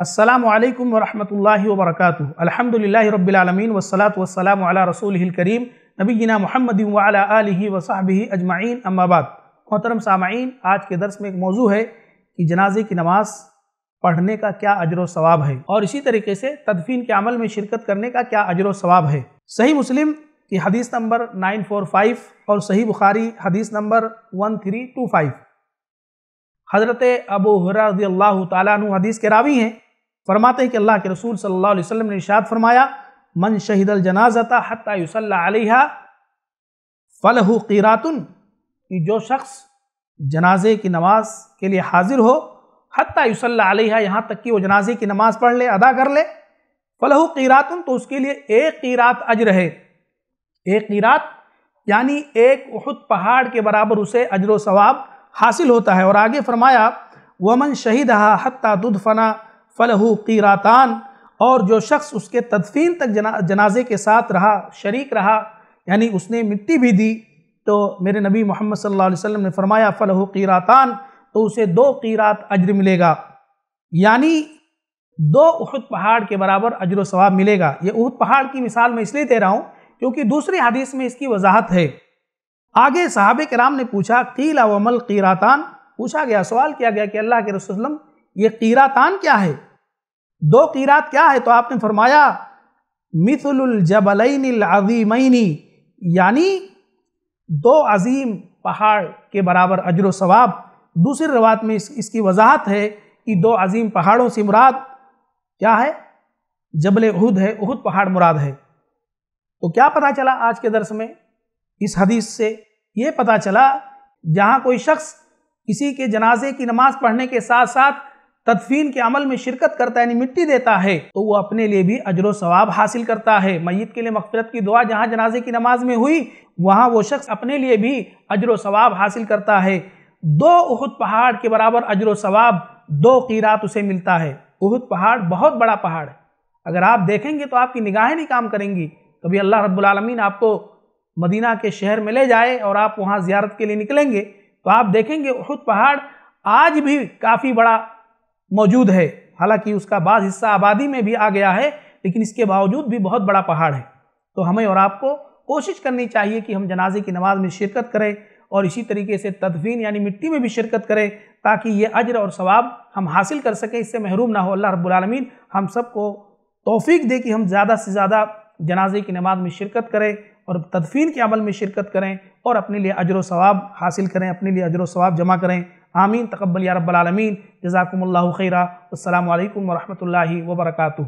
असलकम वरहमल वरक अलहमदिल्ला रबीआलमीन वसलात वसलाम रसूल करीम नबीना महमद वाली वसाबी अजमाइन अम्माबाद मोहतरम सामाइन आज के दर्स में एक मौजू है कि जनाजे की नमाज पढ़ने का क्या अजर सवाब है और इसी तरीके से तदफीन के अमल में शिरकत करने का क्या अजर सवाब है सही मुस्लिम की हदीस नंबर नाइन फ़ोर फ़ाइव और सही बुखारी हदीस नंबर 1325 हज़रत अबू हुरा रजी अल्लाह तु हदीस के रावी हैं फरमाते हैं कि अल्लाह के रसूल सल्लल्लाहु अलैहि वसल्लम ने इशाद फरमाया मन शहीदल जनाजता हत्या फ़लहु क़ीरातुन कि जो शख्स जनाजे की नमाज के लिए हाजिर हो हत्या युसल्ला यहाँ तक कि वो जनाजे की नमाज पढ़ ले अदा कर ले फ़लहु क़ीरातुन तो उसके लिए एक किरात अजर है एक किरात यानी एक उहद पहाड़ के बराबर उसे अजर सवाब हासिल होता है और आगे फरमाया वमन शहीद हत्ता दुदफना फ़लहू कीरातान और जो शख्स उसके तदफीन तक जना जनाजे के साथ रहा शरीक रहा यानी उसने मिट्टी भी दी तो मेरे नबी मोहम्मद सल्लल्लाहु अलैहि वसल्लम ने फरमाया फ़लहू कीरातान तो उसे दो कीरात अजर मिलेगा यानी दो उहद पहाड़ के बराबर अजर सवाब मिलेगा ये उहद पहाड़ की मिसाल मैं इसलिए दे रहा हूँ क्योंकि दूसरी हदीस में इसकी वजाहत है आगे साहब कराम ने पूछा कीला वमल कीरातान पूछा गया सवाल किया गया कि अल्लाह के रसुल्लम ये कीरातान क्या है दो किरात क्या है तो आपने फरमाया मिसलजबलैनज़ीमैनी यानी दो अजीम पहाड़ के बराबर अजर सवाब दूसरी रवात में इस, इसकी वजाहत है कि दो अजीम पहाड़ों से मुराद क्या है जबल उहद है उहद पहाड़ मुराद है तो क्या पता चला आज के दर्श में इस हदीस से ये पता चला जहाँ कोई शख्स किसी के जनाजे की नमाज़ पढ़ने के साथ साथ तदफीन के अमल में शिरकत करता है यानी मिट्टी देता है तो वो अपने लिए भी अजर सवाब हासिल करता है मैत के लिए मकफरत की दुआ जहाँ जनाजे की नमाज में हुई वहाँ वो शख्स अपने लिए भी अजर सवाब हासिल करता है दो उहद पहाड़ के बराबर अजर सवाब दो कीरात उसे मिलता है उहद पहाड़ बहुत बड़ा पहाड़ है अगर आप देखेंगे तो आपकी निगाहें नहीं काम करेंगी कभी अल्लाह रब्बुलमीन आपको मदीना के शहर में ले जाए और आप वहाँ ज़्यारत के लिए निकलेंगे तो आप देखेंगे उहद पहाड़ आज भी काफ़ी बड़ा मौजूद है हालांकि उसका बाद हिस्सा आबादी में भी आ गया है लेकिन इसके बावजूद भी बहुत बड़ा पहाड़ है तो हमें और आपको कोशिश करनी चाहिए कि हम जनाजे की नमाज में शिरकत करें और इसी तरीके से तदफीन यानी मिट्टी में भी शिरकत करें ताकि ये अजर और सवाब हम हासिल कर सकें इससे महरूम ना हो अल्लाह रब्बुलमीन हम सबको तोफ़ी दे कि हम ज़्यादा से ज़्यादा जनाजे की नमाज में शिरकत करें और तदफीन के अमल में शिरकत करें और अपने लिए अजर सवाब हासिल करें अपने लिए अजर सवाब जमा करें आमीन तकबल या रब्बालमीन जजाकम्ला खैरा अल्लाम वरहमल वर्का